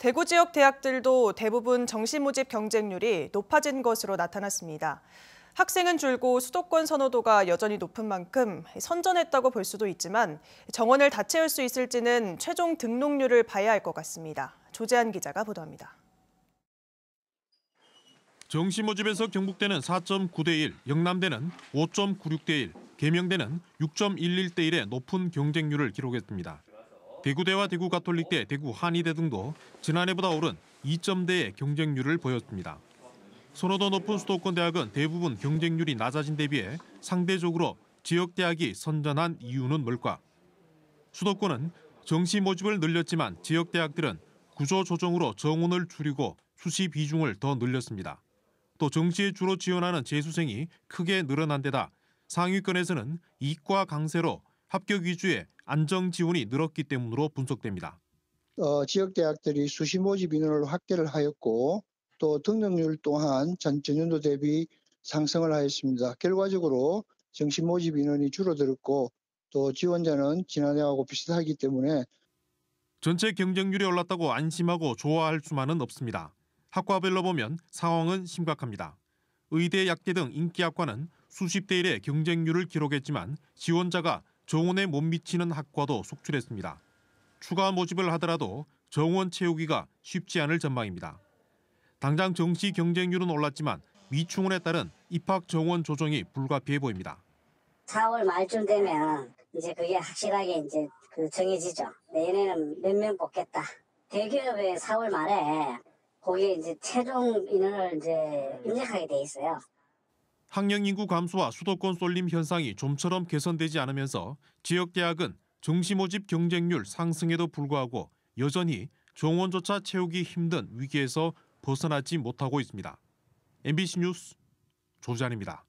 대구 지역 대학들도 대부분 정시모집 경쟁률이 높아진 것으로 나타났습니다. 학생은 줄고 수도권 선호도가 여전히 높은 만큼 선전했다고 볼 수도 있지만 정원을 다 채울 수 있을지는 최종 등록률을 봐야 할 것 같습니다. 조재한 기자가 보도합니다. 정시 모집에서 경북대는 4.9대 1, 영남대는 5.96대 1, 개명대는 6.11대 1의 높은 경쟁률을 기록했습니다. 대구대와 대구가톨릭대, 대구한의대 등도 지난해보다 오른 2점대의 경쟁률을 보였습니다. 선호도 높은 수도권 대학은 대부분 경쟁률이 낮아진 데 비해 상대적으로 지역 대학이 선전한 이유는 뭘까? 수도권은 정시 모집을 늘렸지만 지역 대학들은 구조 조정으로 정원을 줄이고 수시 비중을 더 늘렸습니다. 또 정시에 주로 지원하는 재수생이 크게 늘어난 데다 상위권에서는 이과 강세로 합격 위주의 안정 지원이 늘었기 때문으로 분석됩니다. 어, 지역 대학들이 수시 모집 인원을 확대를 하였고 또 등록률 또한 전, 전년도 대비 상승을 하였습니다. 결과적으로 정시 모집 인원이 줄어들었고 또 지원자는 지난해하고 비슷하기 때문에 전체 경쟁률이 올랐다고 안심하고 좋아할 수만은 없습니다. 학과별로 보면 상황은 심각합니다. 의대, 약대 등 인기학과는 수십 대 1의 경쟁률을 기록했지만 지원자가 정원에 못 미치는 학과도 속출했습니다. 추가 모집을 하더라도 정원 채우기가 쉽지 않을 전망입니다. 당장 정시 경쟁률은 올랐지만 미충원에 따른 입학 정원 조정이 불가피해 보입니다. 4월 말쯤 되면 이제 그게 확실하게 이제 그 정해지죠. 내년에는 몇 명 뽑겠다. 대기업에 4월 말에 거기에 이제 최종 인원을 이제 입력하게 돼 있어요. 학령 인구 감소와 수도권 쏠림 현상이 좀처럼 개선되지 않으면서 지역 대학은 정시 모집 경쟁률 상승에도 불구하고 여전히 정원조차 채우기 힘든 위기에서 벗어나지 못하고 있습니다. MBC 뉴스 조지안입니다.